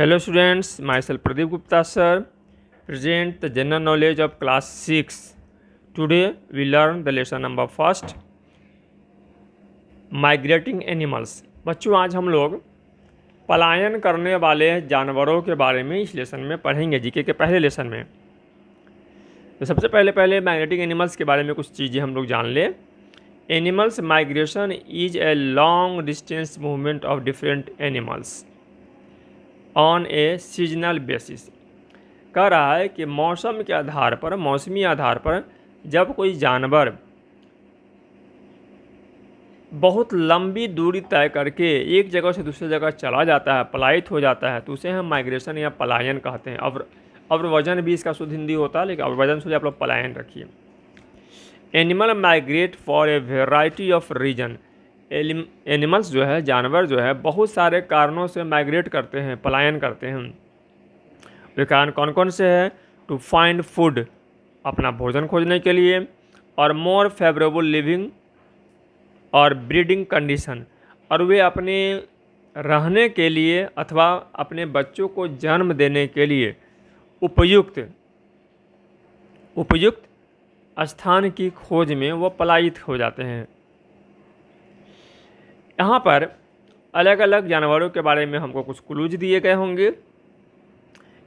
Hello students myself Pradeep Gupta sir present the general knowledge of class six today we learn the lesson number first migrating animals बच्चों आज हम लोग पलायन करने वाले जानवरों के बारे में इस लेसन में पढ़ेंगे जीके के पहले लेसन में तो सबसे पहले पहले माइग्रेटिंग एनिमल्स के बारे में कुछ चीज़ें हम लोग जान लें animals migration is a long distance movement of different animals on a seasonal basis कह रहा है कि मौसम के आधार पर मौसमी आधार पर जब कोई जानवर बहुत लंबी दूरी तय करके एक जगह से दूसरी जगह चला जाता है पलायित हो जाता है तो उसे हम माइग्रेशन या पलायन कहते हैं अव्र वजन भी इसका शुद्ध हिंदी होता है लेकिन अव्रवजन से आप लोग पलायन रखिए animal migrate for a variety of reason animals जो है जानवर जो है बहुत सारे कारणों से माइग्रेट करते हैं पलायन करते हैं वे कारण कौन कौन से हैं टू फाइंड फूड अपना भोजन खोजने के लिए और मोर फेवरेबल लिविंग और ब्रीडिंग कंडीशन और वे अपने रहने के लिए अथवा अपने बच्चों को जन्म देने के लिए उपयुक्त उपयुक्त स्थान की खोज में वो पलायित हो जाते हैं यहाँ पर अलग अलग जानवरों के बारे में हमको कुछ क्लूज दिए गए होंगे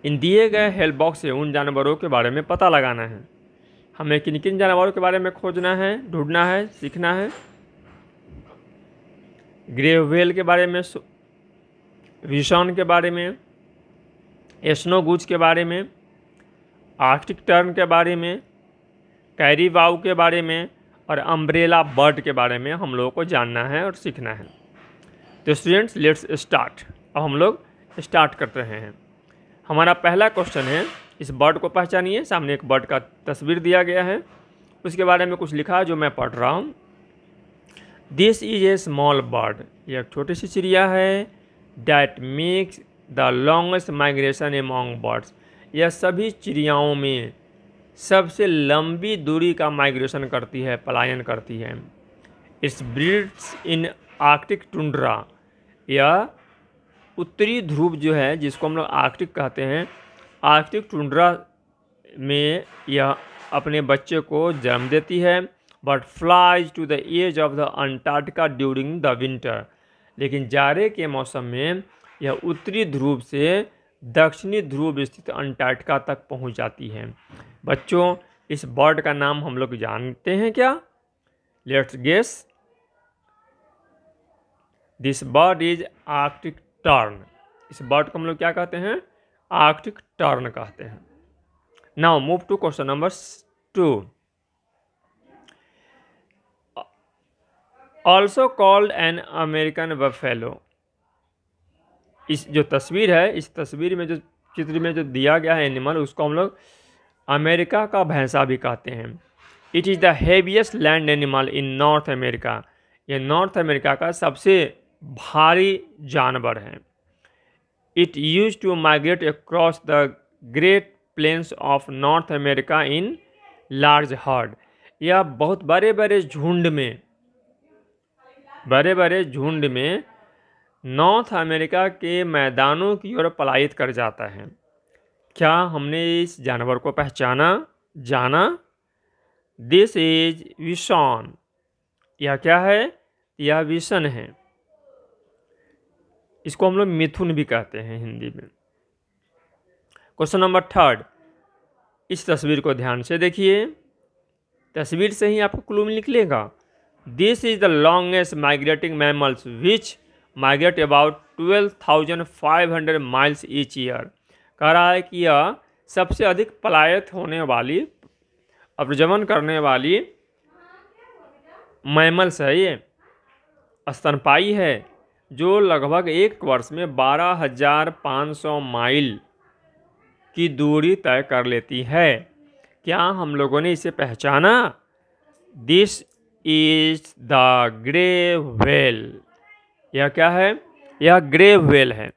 इन दिए गए हेल्प बॉक्स से उन जानवरों के बारे में पता लगाना है हमें किन किन जानवरों के बारे में खोजना है ढूंढना है सीखना है ग्रेवेल व्हेल के बारे में विषान के बारे में स्नो के बारे में आर्कटिक टर्न के बारे में कैरी वाव के बारे में और अम्ब्रेला बर्ड के बारे में हम लोगों को जानना है और सीखना है तो स्टूडेंट्स लेट्स स्टार्ट अब हम लोग स्टार्ट कर रहे हैं हमारा पहला क्वेश्चन है इस बर्ड को पहचानिए सामने एक बर्ड का तस्वीर दिया गया है उसके बारे में कुछ लिखा जो मैं पढ़ रहा हूँ this is a small bird यह एक छोटी सी चिड़िया है that makes the longest migration among birds यह सभी चिड़ियाओं में सबसे लंबी दूरी का माइग्रेशन करती है पलायन करती है its breeds in Arctic tundra या उत्तरी ध्रुव जो है जिसको हम लोग आर्कटिक कहते हैं आर्कटिक टुंड्रा में यह अपने बच्चे को जन्म देती है but flies to the edge of the Antarctica during the winter लेकिन जाड़े के मौसम में यह उत्तरी ध्रुव से दक्षिणी ध्रुव स्थित अंटार्कटिका तक पहुंच जाती है बच्चों इस बर्ड का नाम हम लोग जानते हैं क्या let's guess this bird is Arctic tern इस बर्ड को हम लोग क्या कहते हैं आर्कटिक टर्न कहते हैं now move to question number two also called an American buffalo इस जो तस्वीर है इस तस्वीर में जो चित्र में जो दिया गया है एनिमल उसको हम लोग अमेरिका का भैंसा भी कहते हैं it is the land animal in North America ये नॉर्थ अमेरिका का सबसे भारी जानवर है it use to migrate across the great plains of North America in large herd यह बहुत बड़े बड़े झुंड में बड़े बड़े झुंड में नॉर्थ अमेरिका के मैदानों की ओर पलायित कर जाता है क्या हमने इस जानवर को पहचाना जाना दिस इज विशन यह क्या है यह विशन है इसको हम लोग मिथुन भी कहते हैं हिंदी में क्वेश्चन नंबर थर्ड इस तस्वीर को ध्यान से देखिए तस्वीर से ही आपको क्लू निकलेगा this is the longest migrating mammals which migrate about twelve thousand five hundred miles each year कह रहा है कि यह सबसे अधिक पलायत होने वाली अप्रजमन करने वाली मैमल्स है ये स्तनपाई है जो लगभग एक वर्ष में बारह हजार पाँच सौ माइल की दूरी तय कर लेती है क्या हम लोगों ने इसे पहचाना this is the grey whale यह क्या है यह ग्रे वेल है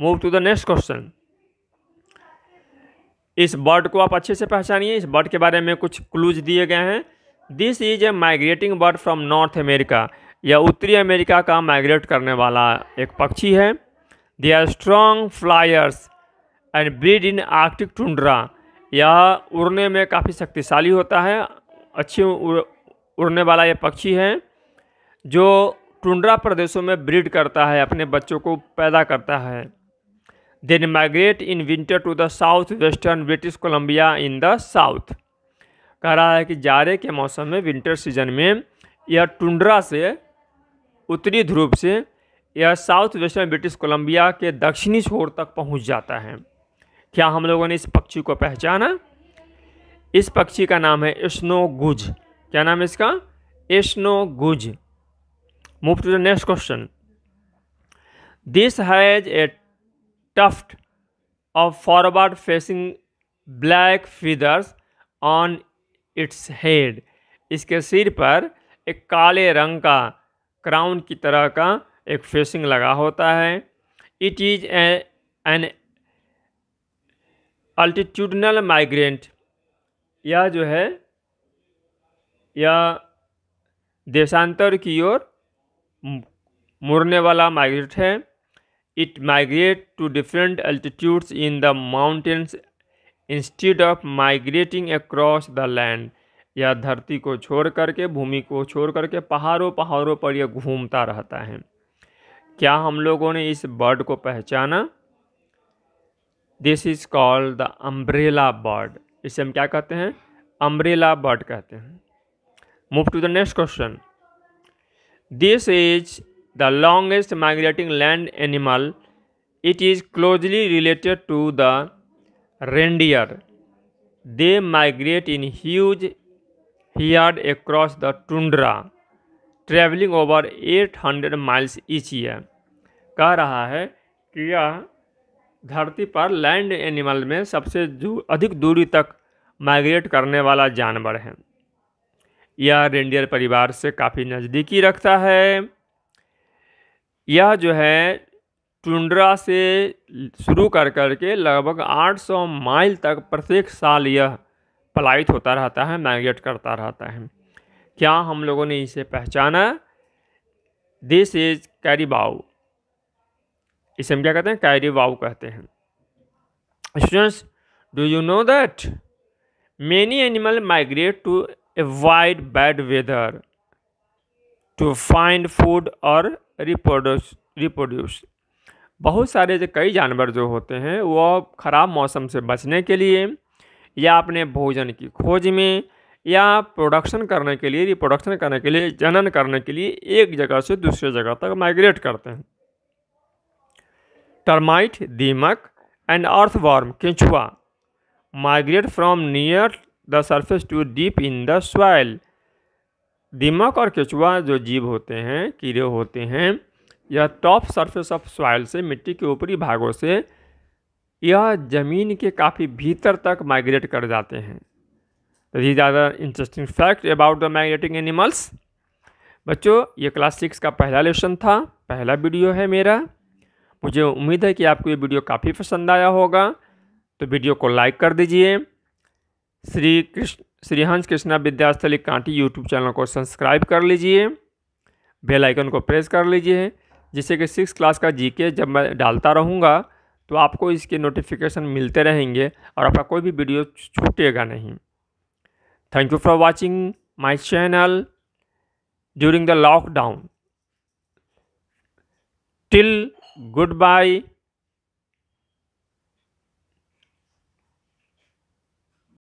move to the next question इस बर्ड को आप अच्छे से पहचानिए इस बर्ड के बारे में कुछ क्लूज दिए गए हैं this is a migrating bird from North America यह उत्तरी अमेरिका का माइग्रेट करने वाला एक पक्षी है they are strong flyers and breed in Arctic tundra यह उड़ने में काफ़ी शक्तिशाली होता है अच्छे उड़ने वाला यह पक्षी है जो टुंड्रा प्रदेशों में ब्रीड करता है अपने बच्चों को पैदा करता है then migrate in winter to the western British Columbia in the south. कह रहा है कि जाड़े के मौसम में विंटर सीजन में यह टुंड्रा से उत्तरी ध्रुव से यह साउथ वेस्टर्न ब्रिटिश कोलंबिया के दक्षिणी छोर तक पहुंच जाता है क्या हम लोगों ने इस पक्षी को पहचाना इस पक्षी का नाम है स्नो गुज क्या नाम है इसका snow goose move to the next question this has a tuft of forward facing black feathers on its head इसके सिर पर एक काले रंग का क्राउन की तरह का एक फेसिंग लगा होता है it is an altitudinal migrant यह जो है यह देशांतर की ओर मुड़ने वाला माइग्रेंट है It migrate to different altitudes in the mountains instead of migrating across the land. या धरती को छोड़ करके भूमि को छोड़ करके पहाड़ों पहाड़ों पर यह घूमता रहता है क्या हम लोगों ने इस बर्ड को पहचाना this is called the umbrella bird इसे हम क्या कहते हैं अम्ब्रेला बर्ड कहते हैं move to the next question this is the longest migrating land animal it is closely related to the reindeer they migrate in huge herd across the tundra traveling over 800 miles each year कह रहा है कि यह धरती पर land animal में सबसे अधिक दूरी तक माइग्रेट करने वाला जानवर है यह रेंडियर परिवार से काफ़ी नज़दीकी रखता है यह जो है टुंड्रा से शुरू कर कर के लगभग 800 माइल तक प्रत्येक साल यह पलायित होता रहता है माइग्रेट करता रहता है क्या हम लोगों ने इसे पहचाना दिस इज कैरीबाऊ इसे हम क्या कहते हैं कैरीबाऊ कहते हैं students do you know that many animal migrate to avoid bad weather to find food और रिप्रोड्यूस रिप्रोड्यूस बहुत सारे जो कई जानवर जो होते हैं वह ख़राब मौसम से बचने के लिए या अपने भोजन की खोज में या प्रोडक्शन करने के लिए रिप्रोडक्शन करने के लिए जनन करने के लिए एक जगह से दूसरे जगह तक माइग्रेट करते हैं टर्माइट दीमक एंड अर्थवॉर्म केंचुआ migrate from near the surface to deep in the soil दीमक और केचुआ जो जीव होते हैं कीड़े होते हैं यह टॉप सरफेस ऑफ सॉइल से मिट्टी के ऊपरी भागों से यह ज़मीन के काफ़ी भीतर तक माइग्रेट कर जाते हैं ये ज़्यादा interesting fact about the migrating animals बच्चों ये क्लास सिक्स का पहला लेसन था पहला वीडियो है मेरा मुझे उम्मीद है कि आपको ये वीडियो काफ़ी पसंद आया होगा तो वीडियो को लाइक कर दीजिए श्री कृष्ण श्री हंस कृष्णा विद्यास्थली कांटी यूट्यूब चैनल को सब्सक्राइब कर लीजिए बेल आइकन को प्रेस कर लीजिए जिससे कि सिक्स क्लास का जीके जब मैं डालता रहूँगा तो आपको इसके नोटिफिकेशन मिलते रहेंगे और आपका कोई भी वीडियो छूटेगा नहीं thank you for watching my channel during the lockdown till good bye